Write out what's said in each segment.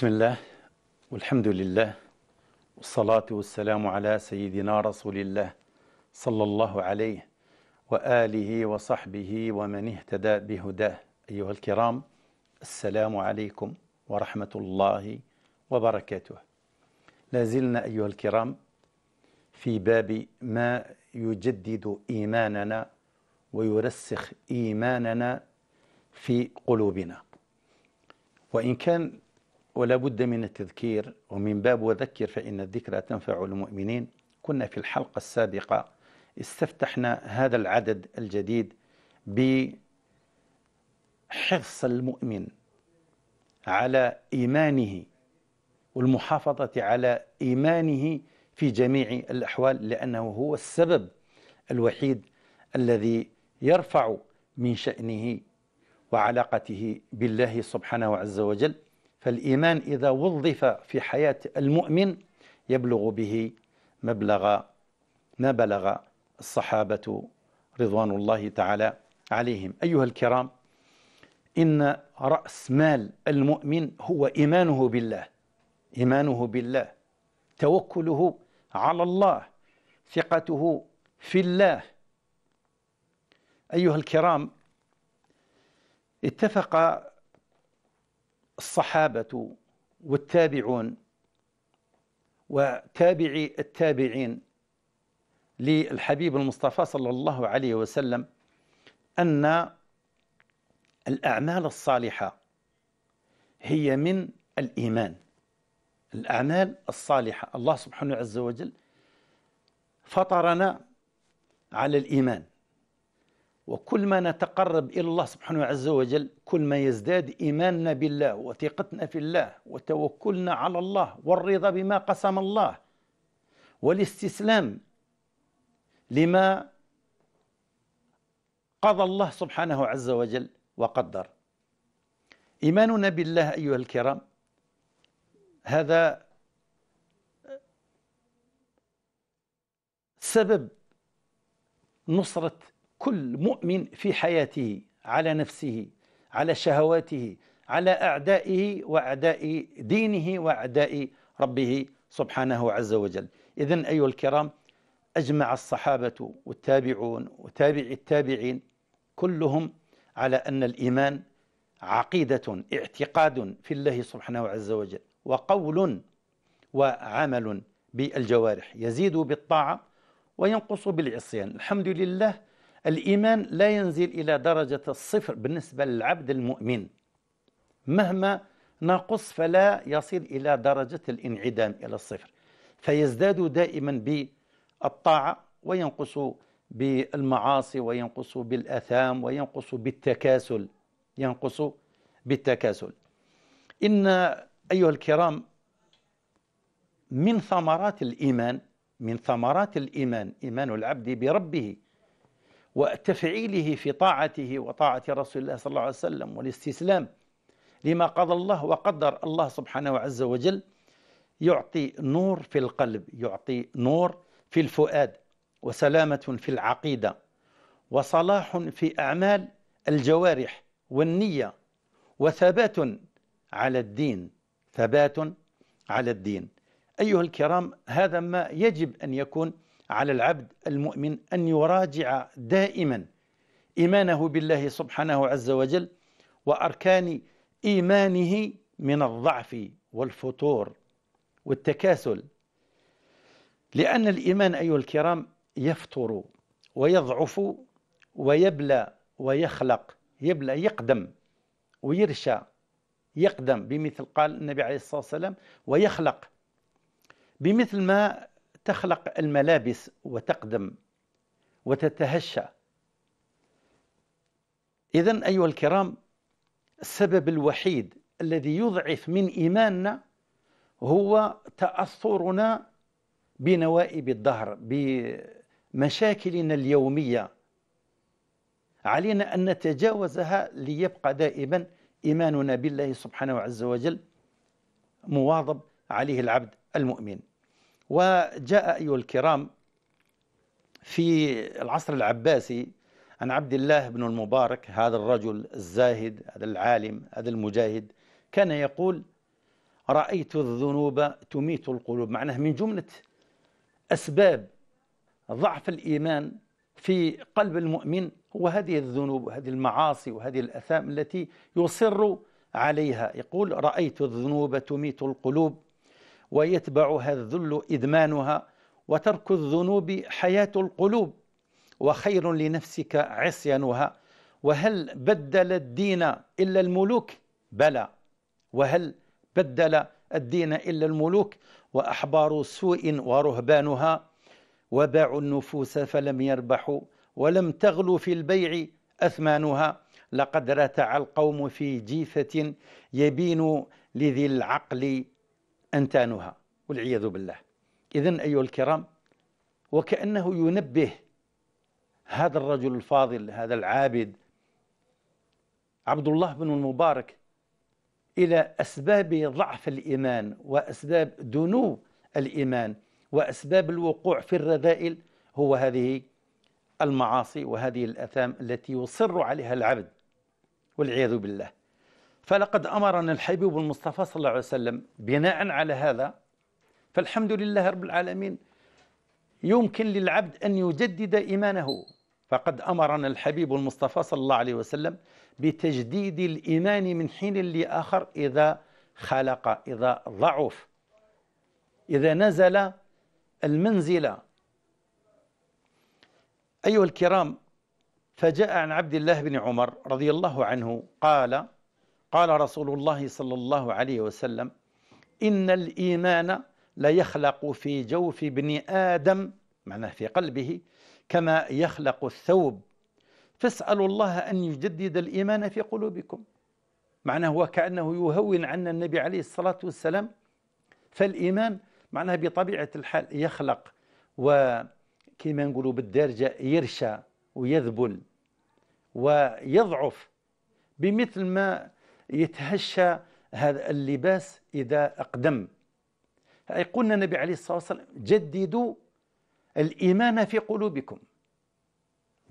بسم الله والحمد لله والصلاة والسلام على سيدنا رسول الله صلى الله عليه وآله وصحبه ومن اهتدى بهداه أيها الكرام السلام عليكم ورحمة الله وبركاته لا زلنا أيها الكرام في باب ما يجدد إيماننا ويرسخ إيماننا في قلوبنا وإن كان ولا بد من التذكير ومن باب وذكر فإن الذكرى تنفع المؤمنين كنا في الحلقة السابقة استفتحنا هذا العدد الجديد بحرص المؤمن على إيمانه والمحافظة على إيمانه في جميع الأحوال لأنه هو السبب الوحيد الذي يرفع من شأنه وعلاقته بالله سبحانه عز وجل فالإيمان إذا وظف في حياة المؤمن يبلغ به مبلغ ما بلغ الصحابة رضوان الله تعالى عليهم أيها الكرام إن رأس مال المؤمن هو إيمانه بالله إيمانه بالله توكله على الله ثقته في الله أيها الكرام اتفق الصحابة والتابعون وتابعي التابعين للحبيب المصطفى صلى الله عليه وسلم أن الأعمال الصالحة هي من الإيمان الأعمال الصالحة الله سبحانه عز وجل فطرنا على الإيمان وكل ما نتقرب إلى الله سبحانه عز وجل كل ما يزداد إيماننا بالله وثقتنا في الله وتوكلنا على الله والرضا بما قسم الله والاستسلام لما قضى الله سبحانه عز وجل وقدر إيماننا بالله أيها الكرام هذا سبب نصرة كل مؤمن في حياته على نفسه على شهواته على أعدائه وأعداء دينه وأعداء ربه سبحانه عز وجل إذا أيها الكرام أجمع الصحابة والتابعون وتابع التابعين كلهم على أن الإيمان عقيدة اعتقاد في الله سبحانه عز وجل وقول وعمل بالجوارح يزيد بالطاعة وينقص بالعصيان الحمد لله الإيمان لا ينزل إلى درجة الصفر بالنسبة للعبد المؤمن مهما نقص فلا يصل إلى درجة الانعدام إلى الصفر فيزداد دائما بالطاعة وينقص بالمعاصي وينقص بالأثام وينقص بالتكاسل ينقص بالتكاسل إن أيها الكرام من ثمرات الإيمان من ثمرات الإيمان إيمان العبد بربه وتفعيله في طاعته وطاعة رسول الله صلى الله عليه وسلم والاستسلام لما قضى الله وقدر الله سبحانه عز وجل يعطي نور في القلب يعطي نور في الفؤاد وسلامة في العقيدة وصلاح في أعمال الجوارح والنية وثبات على الدين ثبات على الدين أيها الكرام هذا ما يجب أن يكون على العبد المؤمن أن يراجع دائما إيمانه بالله سبحانه عز وجل وأركان إيمانه من الضعف والفتور والتكاسل لأن الإيمان أيها الكرام يفتر ويضعف ويبلى ويخلق يبلى يقدم ويرشى يقدم بمثل قال النبي عليه الصلاة والسلام ويخلق بمثل ما تخلق الملابس وتقدم وتتهشى إذا أيها الكرام السبب الوحيد الذي يضعف من إيماننا هو تأثرنا بنوائب الدهر بمشاكلنا اليومية علينا أن نتجاوزها ليبقى دائما إيماننا بالله سبحانه عز وجل مواظب عليه العبد المؤمن وجاء أيها الكرام في العصر العباسي عن عبد الله بن المبارك هذا الرجل الزاهد هذا العالم هذا المجاهد كان يقول رأيت الذنوب تميت القلوب معناه من جملة أسباب ضعف الإيمان في قلب المؤمن هو هذه الذنوب وهذه المعاصي وهذه الأثام التي يصر عليها يقول رأيت الذنوب تميت القلوب ويتبعها الذل إدمانها وترك الذنوب حياة القلوب وخير لنفسك عصيانها وهل بدل الدين إلا الملوك بلى وهل بدل الدين إلا الملوك وأحبار سوء ورهبانها وباعوا النفوس فلم يربحوا ولم تغلو في البيع أثمانها لقد رتع القوم في جيفة يبين لذي العقل أنتانها والعياذ بالله إذا أيها الكرام وكأنه ينبه هذا الرجل الفاضل هذا العابد عبد الله بن المبارك إلى أسباب ضعف الإيمان وأسباب دنو الإيمان وأسباب الوقوع في الرذائل هو هذه المعاصي وهذه الأثام التي يصر عليها العبد والعياذ بالله فلقد أمرنا الحبيب المصطفى صلى الله عليه وسلم بناء على هذا فالحمد لله رب العالمين يمكن للعبد أن يجدد إيمانه فقد أمرنا الحبيب المصطفى صلى الله عليه وسلم بتجديد الإيمان من حين لآخر إذا خلق إذا ضعف إذا نزل المنزلة أيها الكرام فجاء عن عبد الله بن عمر رضي الله عنه قال قال رسول الله صلى الله عليه وسلم إن الإيمان ليخلق في جوف ابن آدم معناه في قلبه كما يخلق الثوب فاسألوا الله أن يجدد الإيمان في قلوبكم معناه وكأنه يهون عنا النبي عليه الصلاة والسلام فالإيمان معناه بطبيعة الحال يخلق وكما نقولوا بالدارجة يرشى ويذبل ويضعف بمثل ما يتهشى هذا اللباس إذا أقدم يقول النبي عليه الصلاة والسلام جددوا الإيمان في قلوبكم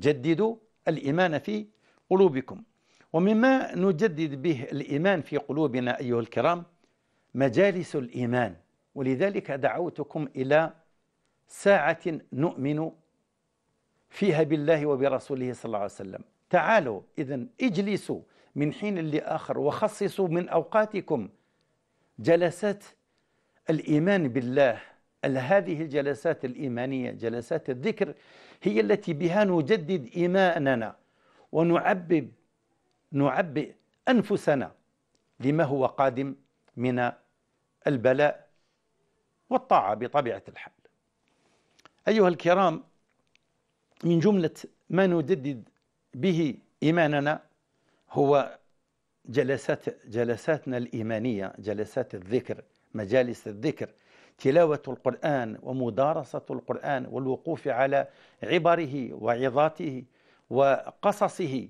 جددوا الإيمان في قلوبكم ومما نجدد به الإيمان في قلوبنا أيها الكرام مجالس الإيمان ولذلك دعوتكم إلى ساعة نؤمن فيها بالله وبرسوله صلى الله عليه وسلم تعالوا إذا اجلسوا من حين لآخر وخصصوا من أوقاتكم جلسات الإيمان بالله هذه الجلسات الإيمانية جلسات الذكر هي التي بها نجدد إيماننا ونعبب نعبئ أنفسنا لما هو قادم من البلاء والطاعة بطبيعة الحال أيها الكرام من جملة ما نجدد به إيماننا هو جلسات جلساتنا الإيمانية جلسات الذكر مجالس الذكر تلاوة القرآن ومدارسة القرآن والوقوف على عبره وعظاته وقصصه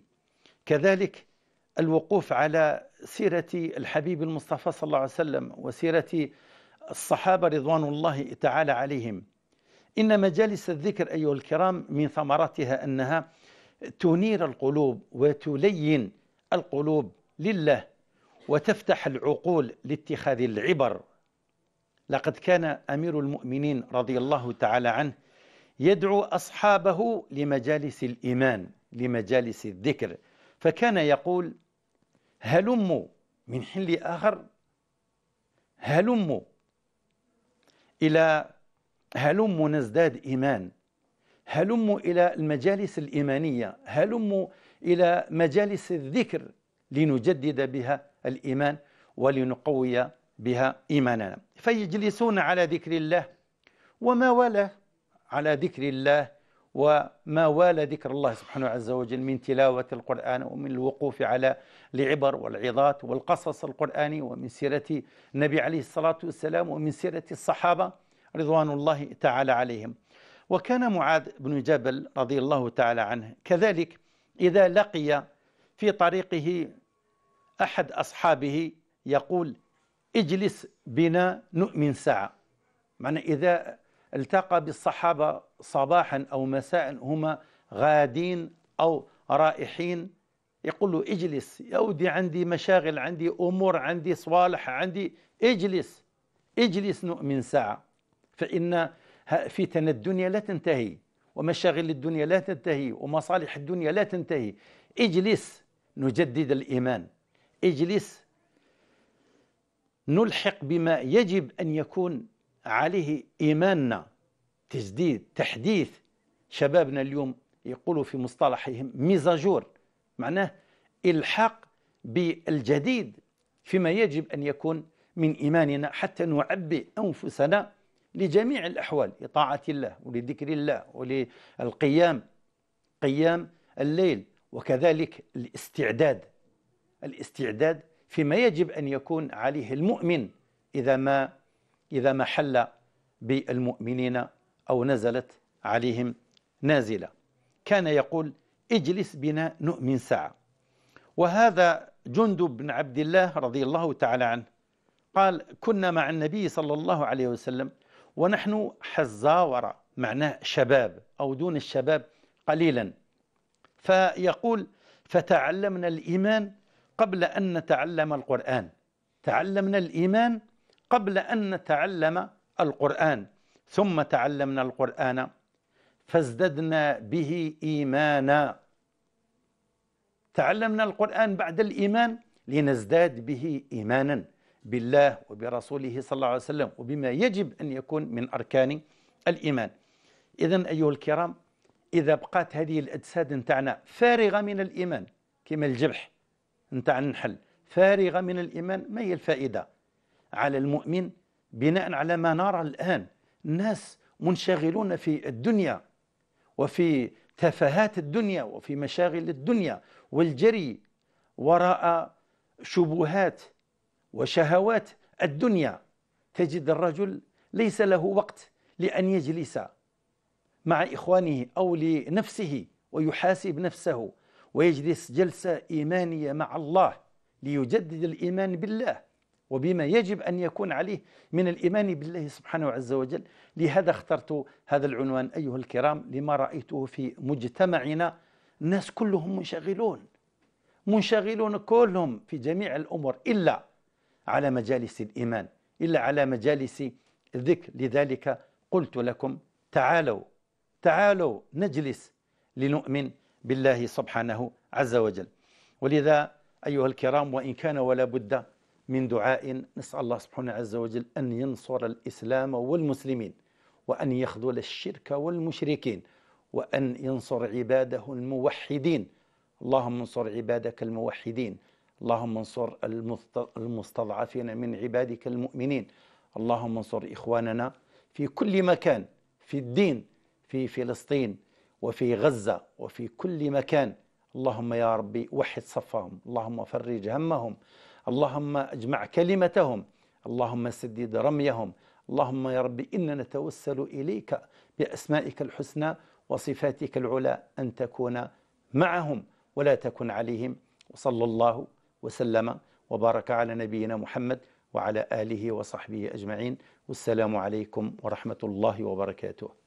كذلك الوقوف على سيرة الحبيب المصطفى صلى الله عليه وسلم وسيرة الصحابة رضوان الله تعالى عليهم إن مجالس الذكر أيها الكرام من ثمرتها أنها تنير القلوب وتلين القلوب لله وتفتح العقول لاتخاذ العبر لقد كان أمير المؤمنين رضي الله تعالى عنه يدعو أصحابه لمجالس الإيمان لمجالس الذكر فكان يقول هلموا من حل آخر هلموا إلى هلموا نزداد إيمان هلموا إلى المجالس الإيمانية هلموا إلى مجالس الذكر لنجدد بها الإيمان ولنقوي بها إيماننا فيجلسون على ذكر الله وما والاه على ذكر الله وما والى ذكر الله سبحانه عز وجل من تلاوة القرآن ومن الوقوف على العبر والعظات والقصص القرآني ومن سيرة النبي عليه الصلاة والسلام ومن سيرة الصحابة رضوان الله تعالى عليهم وكان معاذ بن جبل رضي الله تعالى عنه كذلك إذا لقي في طريقه أحد أصحابه يقول اجلس بنا نؤمن ساعة معنى إذا التقى بالصحابة صباحا أو مساء هما غادين أو رائحين يقول له اجلس يا ودي عندي مشاغل عندي أمور عندي صوالح عندي اجلس اجلس نؤمن ساعة فإن فتن الدنيا لا تنتهي ومشاغل الدنيا لا تنتهي ومصالح الدنيا لا تنتهي اجلس نجدد الإيمان اجلس نلحق بما يجب أن يكون عليه إيماننا تجديد تحديث شبابنا اليوم يقولوا في مصطلحهم ميزاجور معناه الحاق بالجديد فيما يجب أن يكون من إيماننا حتى نعبي أنفسنا لجميع الأحوال لطاعة الله ولذكر الله وللقيام قيام الليل وكذلك الاستعداد الاستعداد فيما يجب أن يكون عليه المؤمن إذا ما إذا ما حل بالمؤمنين أو نزلت عليهم نازلة كان يقول اجلس بنا نؤمن ساعة وهذا جندب بن عبد الله رضي الله تعالى عنه قال كنا مع النبي صلى الله عليه وسلم ونحن حزاورة معناه شباب أو دون الشباب قليلا فيقول فتعلمنا الإيمان قبل أن نتعلم القرآن تعلمنا الإيمان قبل أن نتعلم القرآن ثم تعلمنا القرآن فازددنا به إيمانا تعلمنا القرآن بعد الإيمان لنزداد به إيمانا بالله وبرسوله صلى الله عليه وسلم وبما يجب أن يكون من أركان الإيمان إذا أيها الكرام إذا بقات هذه الأجساد نتاعنا فارغة من الإيمان كما الجبح نتاع النحل فارغة من الإيمان ما هي الفائدة على المؤمن بناء على ما نرى الآن الناس منشغلون في الدنيا وفي تفاهات الدنيا وفي مشاغل الدنيا والجري وراء شبهات وشهوات الدنيا تجد الرجل ليس له وقت لأن يجلس مع إخوانه أو لنفسه ويحاسب نفسه ويجلس جلسة إيمانية مع الله ليجدد الإيمان بالله وبما يجب أن يكون عليه من الإيمان بالله سبحانه عز وجل لهذا اخترت هذا العنوان أيها الكرام لما رأيته في مجتمعنا الناس كلهم منشغلون منشغلون كلهم في جميع الأمور إلا على مجالس الإيمان إلا على مجالس الذكر لذلك قلت لكم تعالوا تعالوا نجلس لنؤمن بالله سبحانه عز وجل ولذا أيها الكرام وإن كان ولا بد من دعاء نسأل الله سبحانه عز وجل أن ينصر الإسلام والمسلمين وأن يخذل الشرك والمشركين وأن ينصر عباده الموحدين اللهم انصر عبادك الموحدين اللهم انصر المستضعفين من عبادك المؤمنين اللهم انصر إخواننا في كل مكان في الدين في فلسطين وفي غزة وفي كل مكان اللهم يا ربي وحد صفهم اللهم فرج همهم اللهم اجمع كلمتهم اللهم سدد رميهم اللهم يا ربي إنا نتوسل إليك بأسمائك الحسنى وصفاتك العلى أن تكون معهم ولا تكن عليهم وصلى الله وسلم وبارك على نبينا محمد وعلى آله وصحبه أجمعين والسلام عليكم ورحمة الله وبركاته